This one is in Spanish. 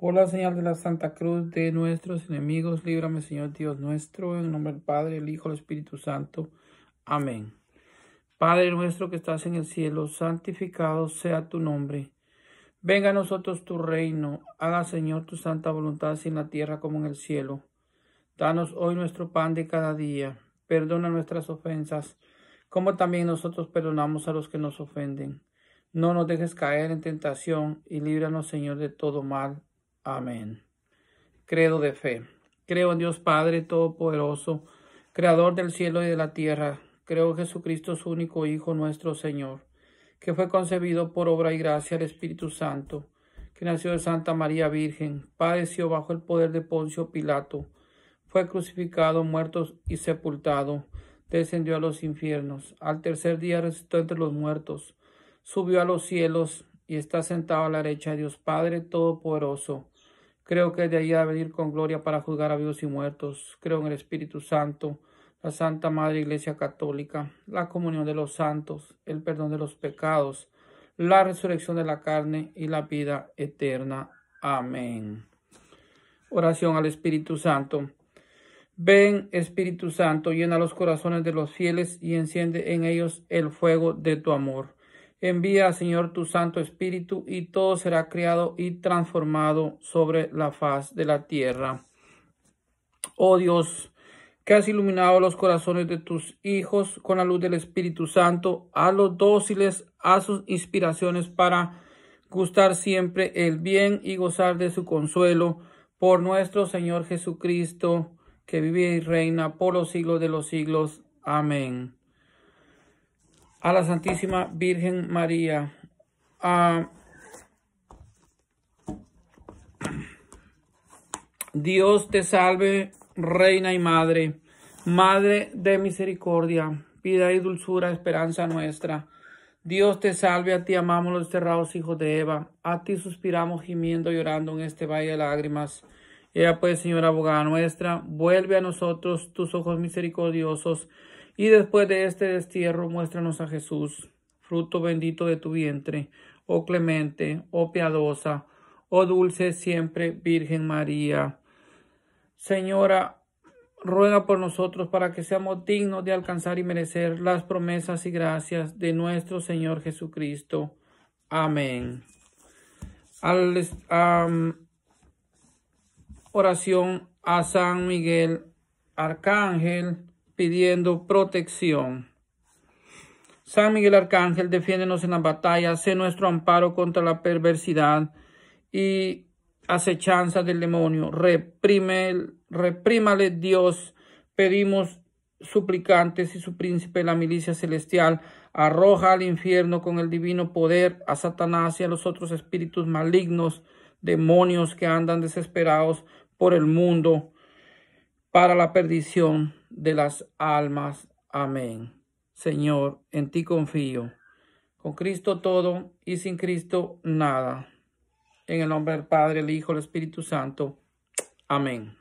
Por la señal de la Santa Cruz de nuestros enemigos, líbrame, Señor Dios nuestro, en el nombre del Padre, el Hijo, del Espíritu Santo. Amén. Padre nuestro que estás en el cielo, santificado sea tu nombre. Venga a nosotros tu reino, haga Señor tu santa voluntad así en la tierra como en el cielo. Danos hoy nuestro pan de cada día, perdona nuestras ofensas, como también nosotros perdonamos a los que nos ofenden. No nos dejes caer en tentación y líbranos Señor de todo mal. Amén. Credo de fe. Creo en Dios Padre Todopoderoso, Creador del cielo y de la tierra. Creo en Jesucristo, su único Hijo, nuestro Señor, que fue concebido por obra y gracia del Espíritu Santo, que nació de Santa María Virgen, padeció bajo el poder de Poncio Pilato, fue crucificado, muerto y sepultado, descendió a los infiernos, al tercer día resucitó entre los muertos, subió a los cielos, y está sentado a la derecha de Dios Padre Todopoderoso. Creo que de allí a venir con gloria para juzgar a vivos y muertos. Creo en el Espíritu Santo, la Santa Madre Iglesia Católica, la comunión de los santos, el perdón de los pecados, la resurrección de la carne y la vida eterna. Amén. Oración al Espíritu Santo. Ven, Espíritu Santo, llena los corazones de los fieles y enciende en ellos el fuego de tu amor. Envía, Señor, tu Santo Espíritu, y todo será creado y transformado sobre la faz de la tierra. Oh Dios, que has iluminado los corazones de tus hijos con la luz del Espíritu Santo, a los dóciles a sus inspiraciones para gustar siempre el bien y gozar de su consuelo, por nuestro Señor Jesucristo, que vive y reina por los siglos de los siglos. Amén a la Santísima Virgen María. Ah, Dios te salve, Reina y Madre, Madre de misericordia, vida y dulzura, esperanza nuestra. Dios te salve, a ti amamos los cerrados hijos de Eva, a ti suspiramos gimiendo, y llorando en este valle de lágrimas. Ella pues, Señora abogada nuestra, vuelve a nosotros tus ojos misericordiosos y después de este destierro, muéstranos a Jesús, fruto bendito de tu vientre, oh clemente, oh piadosa, oh dulce siempre Virgen María. Señora, ruega por nosotros para que seamos dignos de alcanzar y merecer las promesas y gracias de nuestro Señor Jesucristo. Amén. oración a San Miguel Arcángel pidiendo protección. San Miguel Arcángel, defiéndonos en la batalla, sé nuestro amparo contra la perversidad y acechanza del demonio. Reprime, reprímale Dios, pedimos suplicantes y su príncipe, la milicia celestial, arroja al infierno con el divino poder a Satanás y a los otros espíritus malignos, demonios que andan desesperados por el mundo para la perdición de las almas. Amén. Señor, en ti confío. Con Cristo todo y sin Cristo nada. En el nombre del Padre, el Hijo, el Espíritu Santo. Amén.